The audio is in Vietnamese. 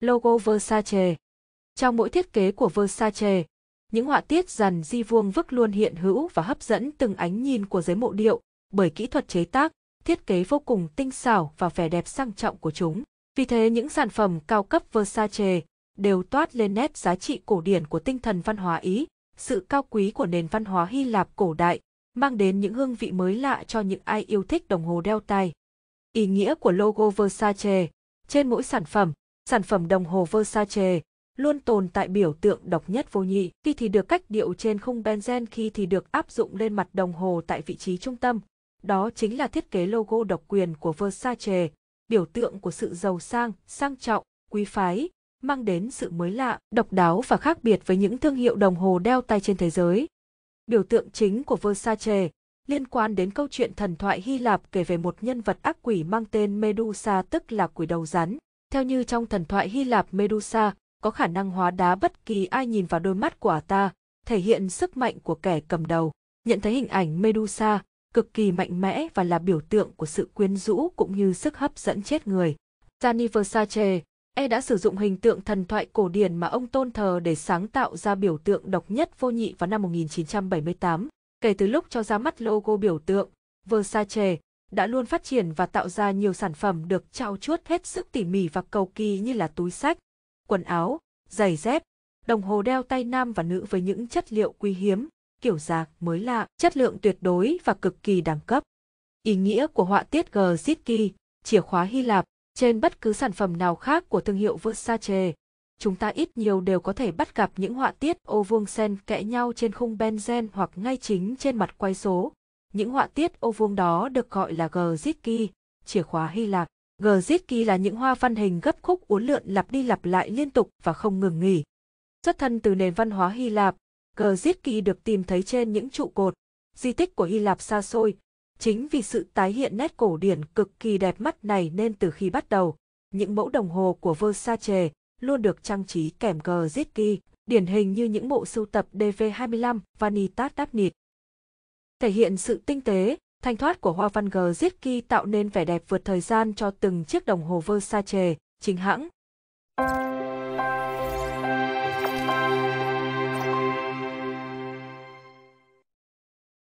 logo Versace. Trong mỗi thiết kế của Versace, những họa tiết dàn di vuông vức luôn hiện hữu và hấp dẫn từng ánh nhìn của giới mộ điệu bởi kỹ thuật chế tác, thiết kế vô cùng tinh xảo và vẻ đẹp sang trọng của chúng. Vì thế những sản phẩm cao cấp Versace đều toát lên nét giá trị cổ điển của tinh thần văn hóa Ý, sự cao quý của nền văn hóa Hy Lạp cổ đại, mang đến những hương vị mới lạ cho những ai yêu thích đồng hồ đeo tay. Ý nghĩa của logo Versace trên mỗi sản phẩm sản phẩm đồng hồ Versace luôn tồn tại biểu tượng độc nhất vô nhị, khi thì được cách điệu trên khung benzen khi thì được áp dụng lên mặt đồng hồ tại vị trí trung tâm. Đó chính là thiết kế logo độc quyền của Versace, biểu tượng của sự giàu sang, sang trọng, quý phái, mang đến sự mới lạ, độc đáo và khác biệt với những thương hiệu đồng hồ đeo tay trên thế giới. Biểu tượng chính của Versace liên quan đến câu chuyện thần thoại Hy Lạp kể về một nhân vật ác quỷ mang tên Medusa tức là quỷ đầu rắn. Theo như trong thần thoại Hy Lạp Medusa, có khả năng hóa đá bất kỳ ai nhìn vào đôi mắt của ta, thể hiện sức mạnh của kẻ cầm đầu. Nhận thấy hình ảnh Medusa, cực kỳ mạnh mẽ và là biểu tượng của sự quyến rũ cũng như sức hấp dẫn chết người. Gianni Versace, E đã sử dụng hình tượng thần thoại cổ điển mà ông tôn thờ để sáng tạo ra biểu tượng độc nhất vô nhị vào năm 1978. Kể từ lúc cho ra mắt logo biểu tượng, Versace, đã luôn phát triển và tạo ra nhiều sản phẩm được trao chuốt hết sức tỉ mỉ và cầu kỳ như là túi sách, quần áo, giày dép, đồng hồ đeo tay nam và nữ với những chất liệu quý hiếm, kiểu dáng mới lạ, chất lượng tuyệt đối và cực kỳ đẳng cấp. Ý nghĩa của họa tiết Gziki, chìa khóa Hy Lạp, trên bất cứ sản phẩm nào khác của thương hiệu Versace, chúng ta ít nhiều đều có thể bắt gặp những họa tiết ô vuông sen kẽ nhau trên khung benzen hoặc ngay chính trên mặt quay số, những họa tiết ô vuông đó được gọi là Gizki, chìa khóa Hy Lạp. Gizki là những hoa văn hình gấp khúc uốn lượn lặp đi lặp lại liên tục và không ngừng nghỉ. Xuất thân từ nền văn hóa Hy Lạp, Gizki được tìm thấy trên những trụ cột, di tích của Hy Lạp xa xôi. Chính vì sự tái hiện nét cổ điển cực kỳ đẹp mắt này nên từ khi bắt đầu, những mẫu đồng hồ của Versace luôn được trang trí kèm Gizki, điển hình như những bộ sưu tập DV25 Vanitas Đáp Nịt thể hiện sự tinh tế, thanh thoát của hoa văn gờ giết kỳ tạo nên vẻ đẹp vượt thời gian cho từng chiếc đồng hồ Versace, chính hãng,